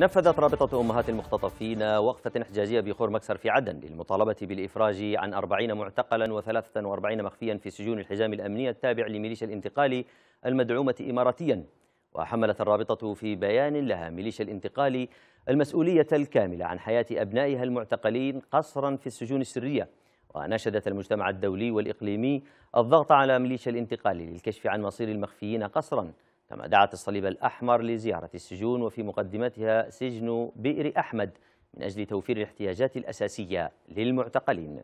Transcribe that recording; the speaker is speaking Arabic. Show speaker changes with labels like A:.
A: نفذت رابطة أمهات المختطفين وقفة احتجاجية بخور مكسر في عدن للمطالبة بالإفراج عن 40 معتقلا و43 مخفيا في سجون الحزام الأمنية التابع لميليشيا الانتقالي المدعومة إماراتيا وحملت الرابطة في بيان لها ميليشيا الانتقالي المسؤولية الكاملة عن حياة أبنائها المعتقلين قصرا في السجون السرية وناشدت المجتمع الدولي والإقليمي الضغط على ميليشيا الانتقالي للكشف عن مصير المخفيين قصرا كما دعت الصليب الأحمر لزيارة السجون وفي مقدمتها سجن بئر أحمد من أجل توفير الاحتياجات الأساسية للمعتقلين